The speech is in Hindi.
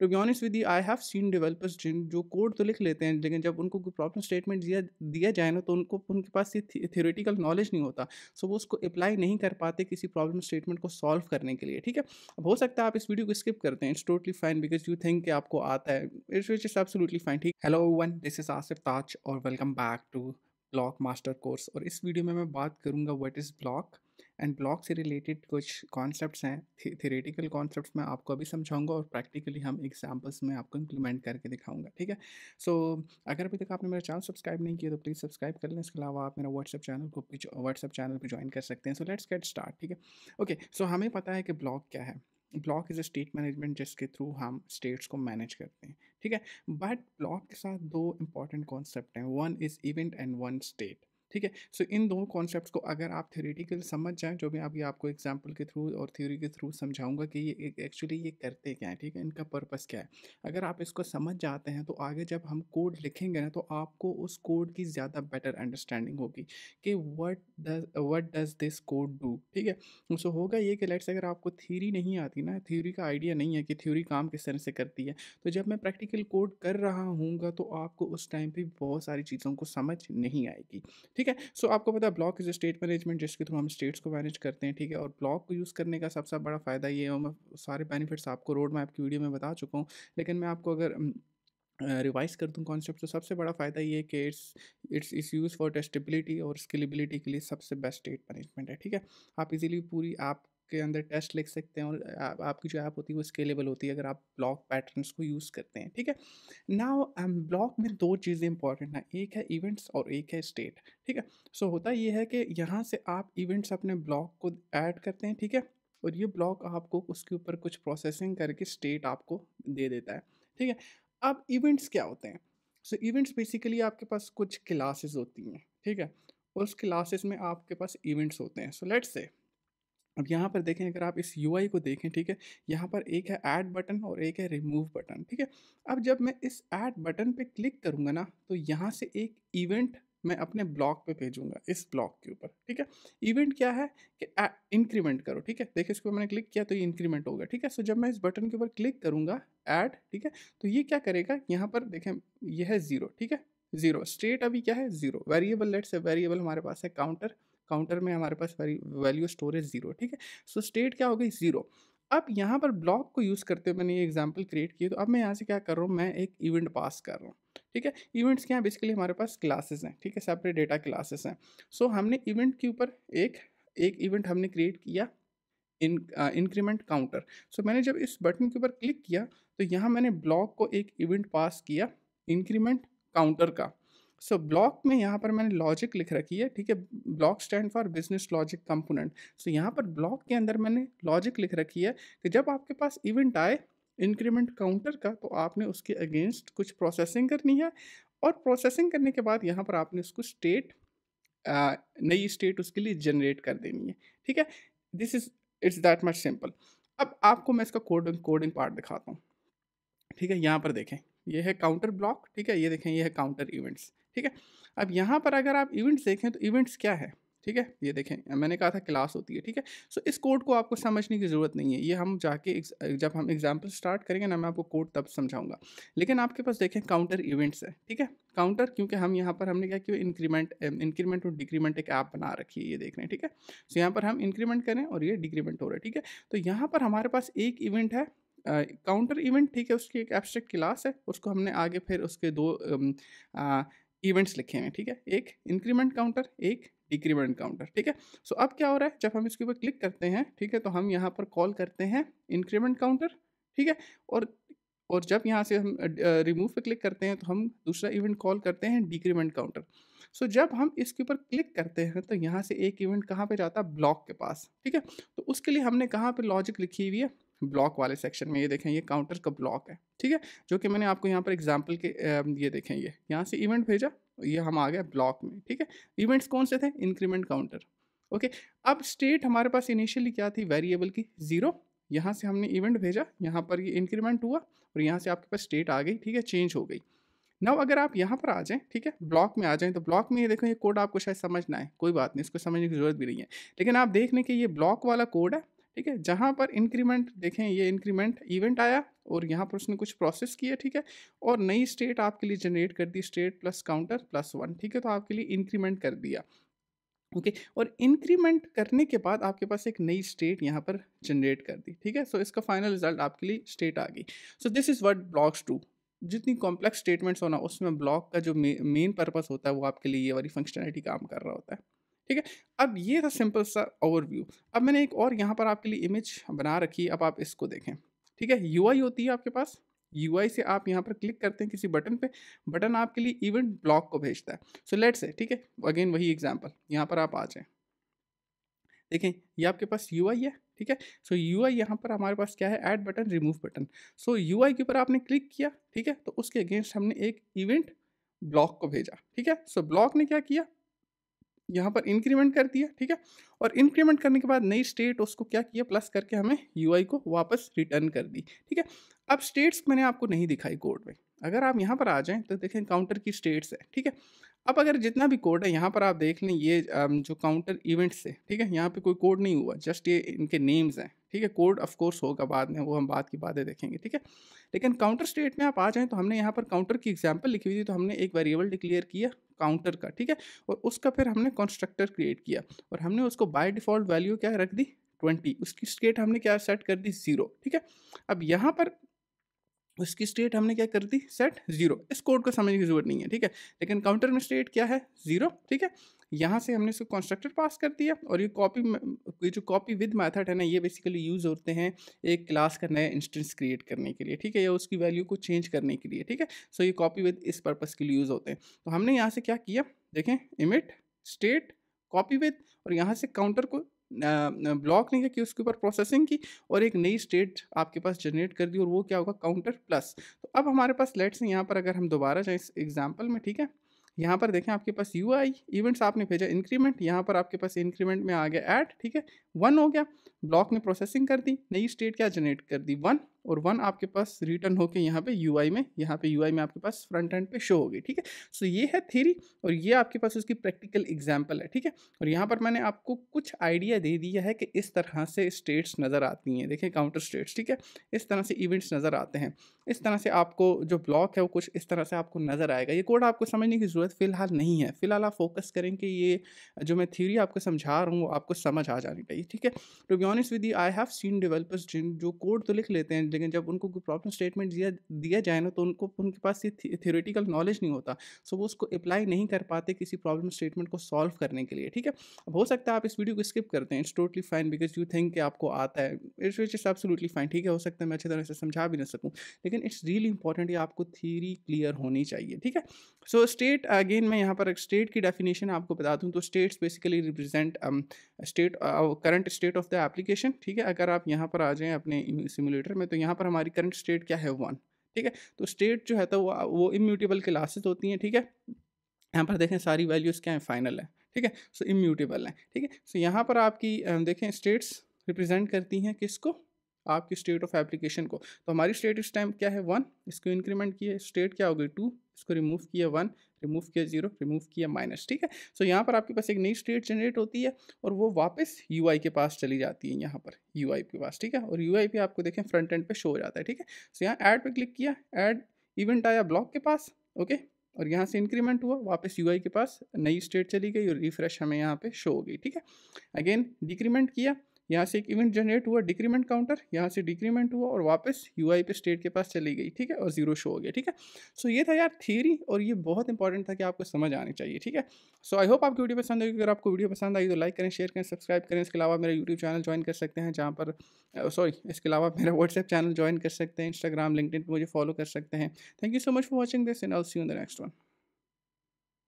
to be honest with I have seen developers जिन जो कोड तो लिख लेते हैं लेकिन जब उनको कोई प्रॉब्लम स्टेटमेंट दिया दिया जाए ना तो उनको उनके पास ये थियोरेटिकल नॉलेज नहीं होता सो so, वो उसको अप्लाई नहीं कर पाते किसी प्रॉब्लम स्टेटमेंट को सॉल्व करने के लिए ठीक है अब हो सकता है आप इस वीडियो को स्किप करते हैं it's totally fine because you think कि आपको आता है it's which is absolutely fine ठीक hello one this is Asif Taj और welcome back to bloc master course और इस वीडियो में मैं बात करूँगा what is bloc and bloc से रिलेटेड कुछ कॉन्सेप्ट्स हैं थेरेटिकल कॉन्सेप्ट्स मैं आपको अभी समझाऊंगा और प्रैक्टिकली हम एग्जांपल्स में आपको इम्प्लीमेंट करके दिखाऊंगा ठीक है सो so, अगर अभी तक आपने मेरा चैनल सब्सक्राइब नहीं किया तो प्लीज़ सब्सक्राइब कर लें इसके अलावा आप मेरा व्हाट्सअप चैनल को व्हाट्सअप चैनल पर ज्वाइन कर सकते हैं सो लेट्स गेट स्टार्ट ठीक है ओके सो हमें पता है कि ब्लॉक क्या है bloc is a state management जिसके थ्रू हम स्टेट्स को मैनेज करते हैं ठीक है बट ब्लॉक के साथ दो इंपॉर्टेंट कॉन्सेप्ट हैं one is event and one state ठीक है सो इन दो कॉन्सेप्ट को अगर आप थ्योरेटिकल समझ जाएँ जो भी अभी आपको एग्जाम्पल के थ्रू और थ्योरी के थ्रू समझाऊंगा कि ये एक्चुअली ये करते क्या है ठीक है इनका पर्पस क्या है अगर आप इसको समझ जाते हैं तो आगे जब हम कोड लिखेंगे ना तो आपको उस कोड की ज़्यादा बेटर अंडरस्टैंडिंग होगी कि what what does this code do ठीक है सो होगा ये कि लेट्स अगर आपको थ्योरी नहीं आती ना थ्योरी का आइडिया नहीं है कि थ्योरी काम किस तरह से करती है तो जब मैं प्रैक्टिकल कोड कर रहा हूँ तो आपको उस टाइम पर बहुत सारी चीज़ों को समझ नहीं आएगी ठीक ठीक है सो आपको पता है ब्लॉक इज स्टेट मैनेजमेंट जिसके थ्रू हम स्टेट्स को मैनेज करते हैं ठीक है और ब्लॉक को यूज़ करने का सबसे बड़ा फ़ायदा ये है मैं सारे बेनिफिट्स आपको रोड मैप की वीडियो में बता चुका हूँ लेकिन मैं आपको अगर रिवाइज कर दूँ कॉन्सेप्ट तो सबसे बड़ा फ़ायदा ये है कि it's it's is use for testability और स्केलेबिलिटी के लिए सबसे बेस्ट स्टेट मैनेजमेंट है ठीक है आप इजीली पूरी ऐप उसके अंदर टेस्ट लिख सकते हैं और आ, आपकी जो ऐप होती है वो स्केलेबल होती है अगर आप ब्लॉक पैटर्न्स को यूज़ करते हैं ठीक है ना ब्लॉक में दो चीज़ें इंपॉर्टेंट हैं एक है इवेंट्स और एक है स्टेट ठीक है सो होता ये है कि यहाँ से आप इवेंट्स अपने ब्लॉक को ऐड करते हैं ठीक है और ये ब्लॉक आपको उसके ऊपर कुछ प्रोसेसिंग करके स्टेट आपको दे देता है ठीक है अब इवेंट्स क्या होते हैं सो इवेंट्स बेसिकली आपके पास कुछ क्लासेस होती हैं ठीक है उस क्लासेस में आपके पास इवेंट्स होते हैं सो लेट्स से अब यहाँ पर देखें अगर आप इस यू को देखें ठीक है यहाँ पर एक है ऐड बटन और एक है रिमूव बटन ठीक है अब जब मैं इस ऐड बटन पे क्लिक करूँगा ना तो यहाँ से एक इवेंट मैं अपने ब्लॉक पे भेजूंगा इस ब्लॉक के ऊपर ठीक है इवेंट क्या है कि इंक्रीमेंट करो ठीक है देखिए इसको मैंने क्लिक किया तो ये इंक्रीमेंट होगा ठीक है सो जब मैं इस बटन के ऊपर क्लिक करूँगा ऐड ठीक है तो ये क्या करेगा यहाँ पर देखें यह है ज़ीरो ठीक है ज़ीरो स्टेट अभी क्या है ज़ीरो वेरिएबल लेट्स है वेरिएबल हमारे पास है काउंटर काउंटर में हमारे पास वैल्यू स्टोरेज जीरो ठीक है सो स्टेट क्या हो गई जीरो अब यहाँ पर ब्लॉक को यूज़ करते हुए मैंने ये एग्जाम्पल क्रिएट किए तो अब मैं यहाँ से क्या कर रहा हूँ मैं एक इवेंट पास कर रहा हूँ ठीक है इवेंट्स क्या हैं बेसिकली हमारे पास क्लासेस हैं ठीक है सेपरेट डेटा क्लासेस हैं सो so, हमने इवेंट के ऊपर एक एक इवेंट हमने क्रिएट किया इन इंक्रीमेंट काउंटर सो मैंने जब इस बटन के ऊपर क्लिक किया तो यहाँ मैंने ब्लॉक को एक इवेंट पास किया इंक्रीमेंट काउंटर का सो ब्लॉक में यहाँ पर मैंने लॉजिक लिख रखी है ठीक है bloc stand for business logic component so यहाँ पर ब्लॉक के अंदर मैंने लॉजिक लिख रखी है कि जब आपके पास इवेंट आए इंक्रीमेंट काउंटर का तो आपने उसके अगेंस्ट कुछ प्रोसेसिंग करनी है और प्रोसेसिंग करने के बाद यहाँ पर आपने उसको स्टेट नई स्टेट उसके लिए जनरेट कर देनी है ठीक है this is it's that much simple अब आपको मैं इसका कोडिंग कोडिंग पार्ट दिखाता हूँ ठीक है यहाँ पर देखें यह है काउंटर ब्लॉक ठीक है ये देखें यह है काउंटर इवेंट्स ठीक है अब यहाँ पर अगर आप इवेंट्स देखें तो इवेंट्स क्या है ठीक है ये देखें मैंने कहा था क्लास होती है ठीक है सो इस कोड को आपको समझने की ज़रूरत नहीं है ये हम जाके जब हम एग्जाम्पल स्टार्ट करेंगे ना मैं आपको कोड तब समझाऊंगा लेकिन आपके पास देखें काउंटर इवेंट्स है ठीक है काउंटर क्योंकि हम यहाँ पर हमने क्या किया इंक्रीमेंट इंक्रीमेंट um, और डिक्रीमेंट एक ऐप बना रखी है ये देख रहे हैं ठीक है सो यहाँ पर हम इंक्रीमेंट करें और ये डिक्रीमेंट हो रहा है ठीक है तो यहाँ पर हमारे पास एक इवेंट है काउंटर इवेंट ठीक है उसकी एक एब्स्ट्रैक्ट क्लास है उसको हमने आगे फिर उसके दो um, इवेंट्स लिखे हैं ठीक है एक इंक्रीमेंट काउंटर एक डिक्रीमेंट काउंटर ठीक है सो अब क्या हो रहा है जब हम इसके ऊपर क्लिक करते हैं ठीक है तो हम यहाँ पर कॉल करते हैं इंक्रीमेंट काउंटर ठीक है और और जब यहाँ से हम रिमूव पे क्लिक करते हैं तो हम दूसरा इवेंट कॉल करते हैं डिक्रीमेंट काउंटर सो जब हम इसके ऊपर क्लिक करते हैं तो यहाँ से एक इवेंट कहाँ पे जाता है ब्लॉक के पास ठीक है तो उसके लिए हमने कहाँ पे लॉजिक लिखी हुई है ब्लॉक वाले सेक्शन में ये देखें ये काउंटर का ब्लॉक है ठीक है जो कि मैंने आपको यहाँ पर एग्जाम्पल के ये देखें ये यहाँ से इवेंट भेजा ये हम आ गए ब्लॉक में ठीक है इवेंट्स कौन से थे इंक्रीमेंट काउंटर ओके अब स्टेट हमारे पास इनिशियली क्या थी वेरिएबल की ज़ीरो यहाँ से हमने इवेंट भेजा यहाँ पर ये इंक्रीमेंट हुआ और यहाँ से आपके पास स्टेट आ गई ठीक है चेंज हो गई नव अगर आप यहाँ पर आ जाएँ ठीक है ब्लॉक में आ जाएँ तो ब्लॉक में ये देखो ये कोड आपको शायद समझना है कोई बात नहीं इसको समझने की जरूरत भी नहीं है लेकिन आप देख लें कि ये ब्लॉक वाला कोड है ठीक है जहाँ पर इंक्रीमेंट देखें ये इंक्रीमेंट इवेंट आया और यहाँ पर उसने कुछ प्रोसेस किया ठीक है और नई स्टेट आपके लिए जनरेट कर दी state plus counter plus one ठीक है तो आपके लिए इंक्रीमेंट कर दिया ओके okay, और इंक्रीमेंट करने के बाद आपके पास एक नई स्टेट यहाँ पर जनरेट कर दी ठीक है सो so, इसका फाइनल रिजल्ट आपके लिए स्टेट आ गई so this is what blocs to जितनी कॉम्प्लेक्स स्टेटमेंट्स होना उसमें ब्लॉक का जो मेन पर्पस होता है वो आपके लिए ये वाली फंक्शनलिटी काम कर रहा होता है ठीक है अब ये था सिंपल सा ओवरव्यू अब मैंने एक और यहाँ पर आपके लिए इमेज बना रखी है अब आप इसको देखें ठीक है यू होती है आपके पास यू से आप यहाँ पर क्लिक करते हैं किसी बटन पे बटन आपके लिए इवेंट ब्लॉक को भेजता है सो लेट से ठीक है अगेन वही एग्जाम्पल यहाँ पर आप आ जाएँ देखें ये आपके पास यू है ठीक है सो यू आई यहाँ पर हमारे पास क्या है add button remove button so you के ऊपर आपने क्लिक किया ठीक है तो उसके अगेंस्ट हमने एक इवेंट ब्लॉक को भेजा ठीक है सो so, ब्लॉक ने क्या किया यहाँ पर इंक्रीमेंट कर दिया ठीक है और इंक्रीमेंट करने के बाद नई स्टेट उसको क्या किया प्लस करके हमें यू को वापस रिटर्न कर दी ठीक है अब स्टेट्स मैंने आपको नहीं दिखाई कोड में अगर आप यहाँ पर आ जाएँ तो देखें काउंटर की स्टेट्स है ठीक है अब अगर जितना भी कोड है यहाँ पर आप देख लें ये जो काउंटर इवेंट्स है ठीक है यहाँ पे कोई कोड नहीं हुआ जस्ट ये इनके नेम्स हैं ठीक है कोड ऑफ कोर्स होगा बाद में वो हम बाद की बातें देखेंगे ठीक है लेकिन काउंटर स्टेट में आप आ जाएँ तो हमने यहाँ पर काउंटर की एग्जाम्पल लिखी हुई थी तो हमने एक वेरिएबल डिक्लेयर किया काउंटर का ठीक है और उसका फिर हमने कंस्ट्रक्टर क्रिएट किया और हमने उसको बाय डिफ़ॉल्ट वैल्यू क्या रख दी ट्वेंटी उसकी स्टेट हमने क्या सेट कर दी ज़ीरो ठीक है अब यहाँ पर उसकी स्टेट हमने क्या कर दी सेट जीरो इस कोड को समझने की जरूरत नहीं है ठीक है लेकिन काउंटर में स्टेट क्या है जीरो ठीक है यहाँ से हमने इसको कंस्ट्रक्टर पास कर दिया और ये कॉपी ये जो कॉपी विद मैथड है ना ये बेसिकली यूज़ होते हैं एक क्लास का नया इंस्टेंस क्रिएट करने के लिए ठीक है या उसकी वैल्यू को चेंज करने के लिए ठीक है सो ये कॉपी विद इस पर्पज़ के लिए यूज़ होते हैं तो हमने यहाँ से क्या किया देखें इमिट स्टेट कॉपी विद और यहाँ से काउंटर को ब्लॉक नहीं है कि उसके ऊपर प्रोसेसिंग की और एक नई स्टेट आपके पास जनरेट कर दी और वो क्या होगा काउंटर प्लस तो अब हमारे पास लेट्स यहाँ पर अगर हम दोबारा जाएँ इस एग्जाम्पल में ठीक है यहाँ पर देखें आपके पास यू आई इवेंट्स आपने भेजा इंक्रीमेंट यहाँ पर आपके पास इंक्रीमेंट में आ गया ऐड ठीक है वन हो गया ब्लॉक ने प्रोसेसिंग कर दी नई स्टेट क्या जनरेट कर दी वन और वन आपके पास रिटर्न होके यहाँ पे यूआई में यहाँ पे यूआई में आपके पास फ्रंट एंड पे शो होगी ठीक है सो ये है थीरी और ये आपके पास उसकी प्रैक्टिकल एग्जाम्पल है ठीक है और यहाँ पर मैंने आपको कुछ आइडिया दे दिया है कि इस तरह से स्टेट्स नज़र आती हैं देखें काउंटर स्टेट्स ठीक है इस तरह से इवेंट्स नज़र आते हैं इस तरह से आपको जो ब्लॉक है वो कुछ इस तरह से आपको नज़र आएगा ये कोड आपको समझने की ज़रूरत फ़िलहाल नहीं है फ़िलहाल आप फोकस करें कि ये जो मैं थ्योरी आपको समझा रहा हूँ वो आपको समझ आ जानी चाहिए ठीक है to be honest with I have seen developers जिन जो कोड तो लिख लेते हैं लेकिन जब उनको प्रॉब्लम स्टेटमेंट दिया दिया जाए ना तो उनको उनके पास ये थियोरेटिकल नॉलेज नहीं होता सो वो उसको अप्लाई नहीं कर पाते किसी प्रॉब्लम स्टेटमेंट को सॉल्व करने के लिए ठीक है अब हो सकता है आप इस वीडियो को स्किप करते हैं it's totally fine because you think कि आपको आता है it's which is absolutely fine ठीक है हो सकता है मैं अच्छी तरह से समझा भी ना सकूँ लेकिन इट्स रियली इंपॉर्टेंट ये आपको थीरी क्लियर होनी चाहिए ठीक है सो स्टेट अगेन मैं यहाँ पर स्टेट की डेफिनेशन आपको बता दूँ तो states basically represent state current state of the application ठीक है अगर आप यहाँ पर आ जाएँ अपने सिमुलेटर में तो यहाँ पर हमारी करंट स्टेट क्या है वन ठीक है तो स्टेट जो है तो वो वो इम्यूटेबल क्लासेस होती हैं ठीक है यहाँ पर देखें सारी वैल्यूज़ क्या हैं फाइनल है ठीक है सो इम्यूटेबल है ठीक है सो यहाँ पर आपकी देखें स्टेट्स रिप्रेजेंट करती हैं किसको आपकी स्टेट ऑफ एप्लीकेशन को तो हमारी स्टेट इस टाइम क्या है वन इसको इंक्रीमेंट किया स्टेट क्या हो गई टू इसको रिमूव किया वन रिमूव किया जीरो रिमूव किया माइनस ठीक है सो so, यहाँ पर आपके पास एक नई स्टेट जनरेट होती है और वो वापस यू के पास चली जाती है यहाँ पर यू के पास ठीक है और यू आई आपको देखें फ्रंट एंड पे शो हो जाता है ठीक है सो so, यहाँ ऐड पे क्लिक किया ऐड इवेंट आया ब्लॉक के पास ओके और यहाँ से इंक्रीमेंट हुआ वापस यू के पास नई स्टेट चली गई और रिफ्रेश हमें यहाँ पे शो हो गई ठीक है अगेन डिक्रीमेंट किया यहाँ से एक इवेंट जनरेट हुआ डिक्रीमेंट काउंटर यहाँ से डिक्रीमेंट हुआ और वापस यू पे स्टेट के पास चली गई ठीक है और जीरो शो हो गया ठीक है सो so, ये था यार थ्योरी और ये बहुत इंपॉर्टेंट था कि आपको समझ आनी चाहिए ठीक है सो आई होप आपकी वीडियो पसंद होगी अगर आपको वीडियो पसंद आई तो लाइक करें शेयर करें सब्सक्राइब करें इसके अलावा मेरा यूट्यूब चैनल ज्वाइन कर सकते हैं जहाँ पर सॉरी इसके अलावा मेरा व्हाट्सएप चैनल ज्वाइन कर सकते हैं इंस्टाग्राम लिंकड पर मुझे फॉलो कर सकते हैं thank you so much for watching this and all see in the next one